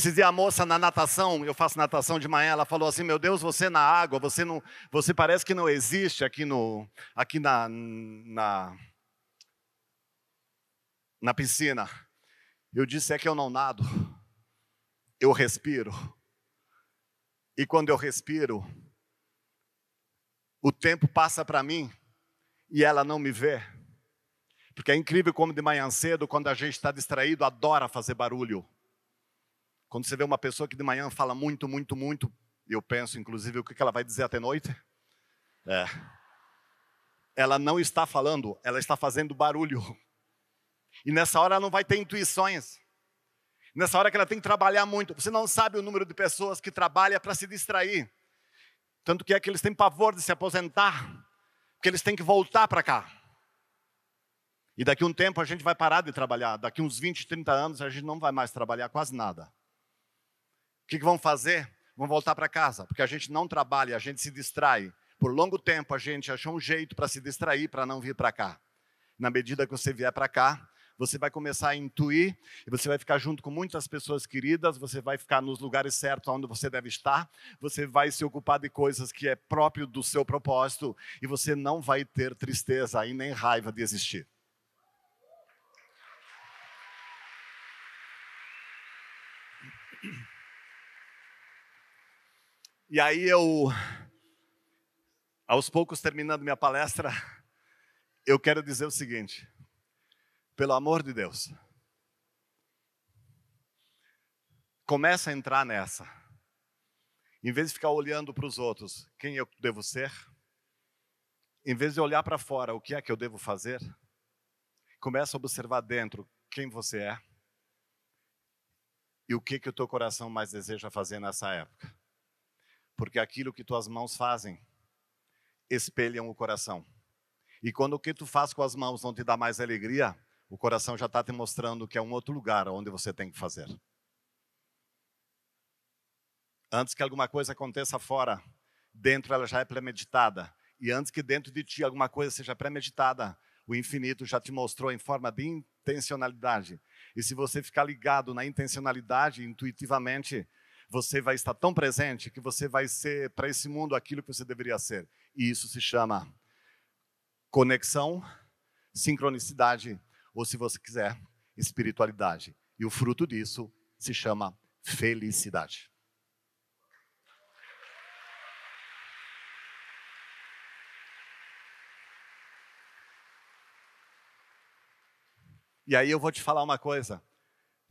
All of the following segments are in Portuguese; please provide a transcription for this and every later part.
Esses dias a moça na natação, eu faço natação de manhã, ela falou assim: Meu Deus, você na água, você não, você parece que não existe aqui no, aqui na, na, na piscina. Eu disse: É que eu não nado, eu respiro. E quando eu respiro, o tempo passa para mim e ela não me vê. Porque é incrível como de manhã cedo, quando a gente está distraído, adora fazer barulho. Quando você vê uma pessoa que de manhã fala muito, muito, muito, eu penso, inclusive, o que ela vai dizer até noite? É. Ela não está falando, ela está fazendo barulho. E nessa hora ela não vai ter intuições. Nessa hora que ela tem que trabalhar muito. Você não sabe o número de pessoas que trabalha para se distrair. Tanto que é que eles têm pavor de se aposentar, porque eles têm que voltar para cá. E daqui um tempo a gente vai parar de trabalhar. Daqui uns 20, 30 anos a gente não vai mais trabalhar quase nada que, que vão fazer? Vão voltar para casa, porque a gente não trabalha, a gente se distrai. Por longo tempo a gente achou um jeito para se distrair, para não vir para cá. Na medida que você vier para cá, você vai começar a intuir, e você vai ficar junto com muitas pessoas queridas, você vai ficar nos lugares certos onde você deve estar, você vai se ocupar de coisas que é próprio do seu propósito, e você não vai ter tristeza e nem raiva de existir. E aí eu, aos poucos terminando minha palestra, eu quero dizer o seguinte: pelo amor de Deus, começa a entrar nessa. Em vez de ficar olhando para os outros, quem eu devo ser? Em vez de olhar para fora, o que é que eu devo fazer? Começa a observar dentro quem você é e o que que o teu coração mais deseja fazer nessa época porque aquilo que tuas mãos fazem espelham o coração. E quando o que tu faz com as mãos não te dá mais alegria, o coração já está te mostrando que é um outro lugar onde você tem que fazer. Antes que alguma coisa aconteça fora, dentro ela já é premeditada. E antes que dentro de ti alguma coisa seja premeditada, o infinito já te mostrou em forma de intencionalidade. E se você ficar ligado na intencionalidade, intuitivamente, você vai estar tão presente que você vai ser para esse mundo aquilo que você deveria ser. E isso se chama conexão, sincronicidade, ou se você quiser, espiritualidade. E o fruto disso se chama felicidade. E aí eu vou te falar uma coisa.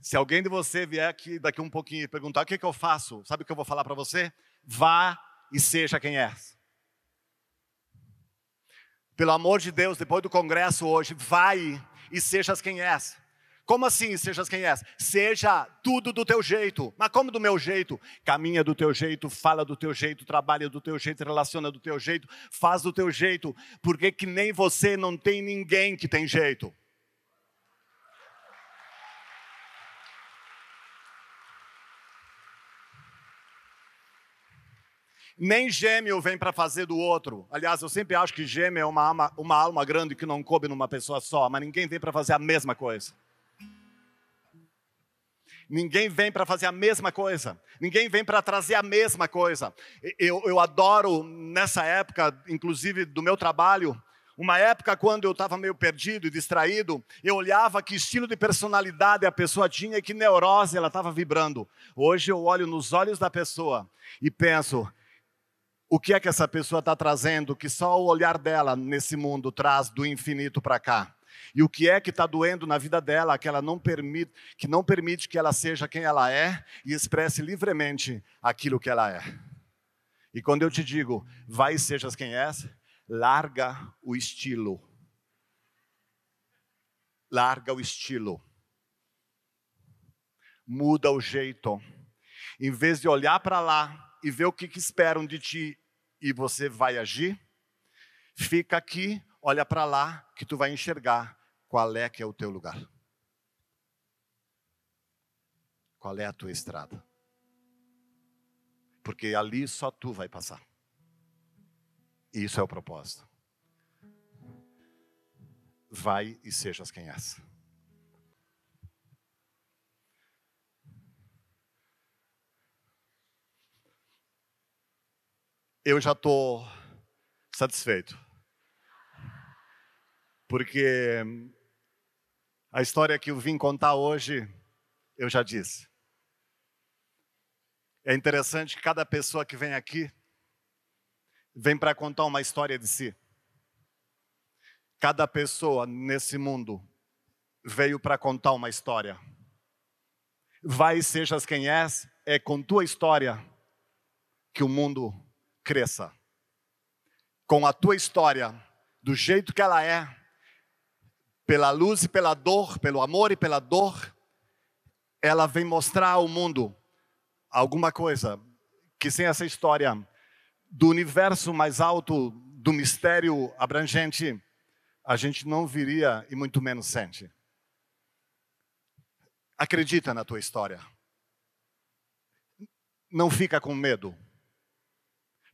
Se alguém de você vier aqui daqui um pouquinho e perguntar o que, é que eu faço, sabe o que eu vou falar para você? Vá e seja quem é. Pelo amor de Deus, depois do congresso hoje, vai e sejas quem és. Como assim sejas quem és? Seja tudo do teu jeito. Mas como do meu jeito? Caminha do teu jeito, fala do teu jeito, trabalha do teu jeito, relaciona do teu jeito, faz do teu jeito. Porque que nem você não tem ninguém que tem jeito. Nem gêmeo vem para fazer do outro. Aliás, eu sempre acho que gêmeo é uma alma, uma alma grande que não coube numa pessoa só, mas ninguém vem para fazer a mesma coisa. Ninguém vem para fazer a mesma coisa. Ninguém vem para trazer a mesma coisa. Eu, eu adoro, nessa época, inclusive do meu trabalho, uma época quando eu estava meio perdido e distraído, eu olhava que estilo de personalidade a pessoa tinha e que neurose ela estava vibrando. Hoje eu olho nos olhos da pessoa e penso: o que é que essa pessoa está trazendo que só o olhar dela nesse mundo traz do infinito para cá. E o que é que está doendo na vida dela, que ela não permite, que não permite que ela seja quem ela é e expresse livremente aquilo que ela é. E quando eu te digo, vai e sejas quem és, larga o estilo. Larga o estilo. Muda o jeito. Em vez de olhar para lá e ver o que, que esperam de ti e você vai agir? Fica aqui, olha para lá, que tu vai enxergar qual é que é o teu lugar. Qual é a tua estrada? Porque ali só tu vai passar. E isso é o propósito. Vai e sejas quem és. eu já estou satisfeito. Porque a história que eu vim contar hoje, eu já disse. É interessante que cada pessoa que vem aqui vem para contar uma história de si. Cada pessoa nesse mundo veio para contar uma história. Vai, sejas quem és, é com tua história que o mundo cresça. Com a tua história, do jeito que ela é, pela luz e pela dor, pelo amor e pela dor, ela vem mostrar ao mundo alguma coisa que sem essa história do universo mais alto, do mistério abrangente, a gente não viria e muito menos sente. Acredita na tua história. Não fica com medo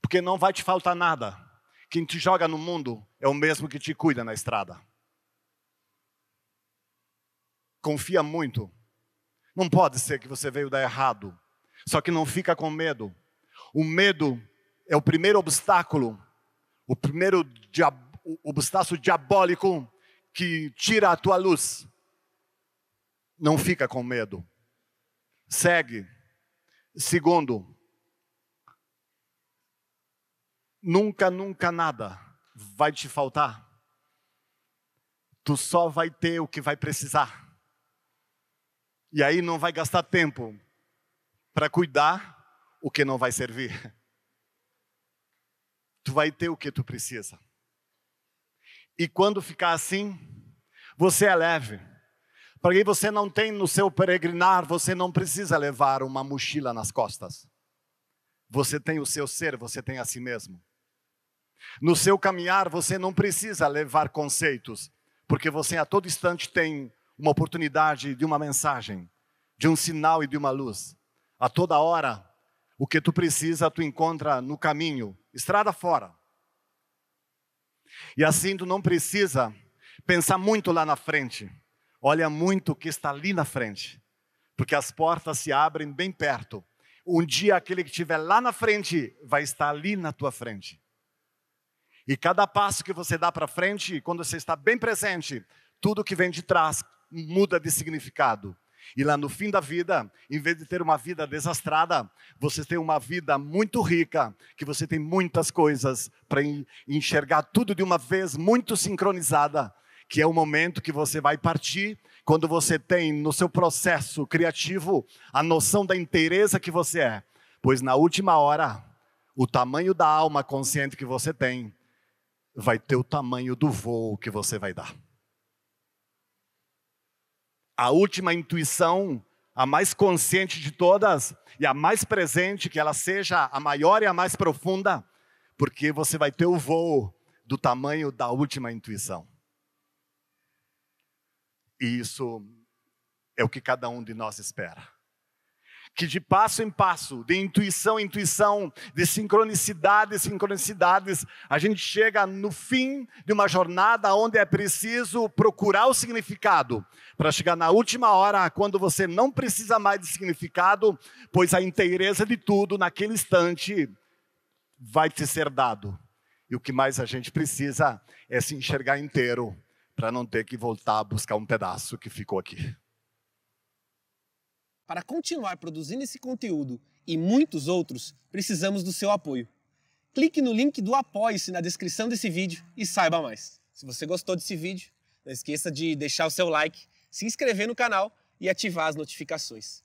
porque não vai te faltar nada. Quem te joga no mundo é o mesmo que te cuida na estrada. Confia muito. Não pode ser que você veio dar errado. Só que não fica com medo. O medo é o primeiro obstáculo, o primeiro diab o obstáculo diabólico que tira a tua luz. Não fica com medo. Segue. Segundo, nunca, nunca nada vai te faltar. Tu só vai ter o que vai precisar. E aí não vai gastar tempo para cuidar o que não vai servir. Tu vai ter o que tu precisa. E quando ficar assim, você é leve. Porque você não tem no seu peregrinar, você não precisa levar uma mochila nas costas. Você tem o seu ser, você tem a si mesmo. No seu caminhar, você não precisa levar conceitos, porque você a todo instante tem uma oportunidade de uma mensagem, de um sinal e de uma luz. A toda hora, o que tu precisa, tu encontra no caminho, estrada fora. E assim tu não precisa pensar muito lá na frente. Olha muito o que está ali na frente, porque as portas se abrem bem perto. Um dia aquele que estiver lá na frente vai estar ali na tua frente. E cada passo que você dá para frente, quando você está bem presente, tudo que vem de trás muda de significado. E lá no fim da vida, em vez de ter uma vida desastrada, você tem uma vida muito rica, que você tem muitas coisas para enxergar tudo de uma vez, muito sincronizada, que é o momento que você vai partir, quando você tem no seu processo criativo a noção da inteireza que você é. Pois na última hora, o tamanho da alma consciente que você tem vai ter o tamanho do voo que você vai dar. A última intuição, a mais consciente de todas e a mais presente, que ela seja a maior e a mais profunda, porque você vai ter o voo do tamanho da última intuição. E isso é o que cada um de nós espera que de passo em passo, de intuição em intuição, de sincronicidades em sincronicidades, a gente chega no fim de uma jornada onde é preciso procurar o significado, para chegar na última hora, quando você não precisa mais de significado, pois a inteireza de tudo naquele instante vai te ser dado. E o que mais a gente precisa é se enxergar inteiro, para não ter que voltar a buscar um pedaço que ficou aqui. Para continuar produzindo esse conteúdo e muitos outros, precisamos do seu apoio. Clique no link do Apoie-se na descrição desse vídeo e saiba mais. Se você gostou desse vídeo, não esqueça de deixar o seu like, se inscrever no canal e ativar as notificações.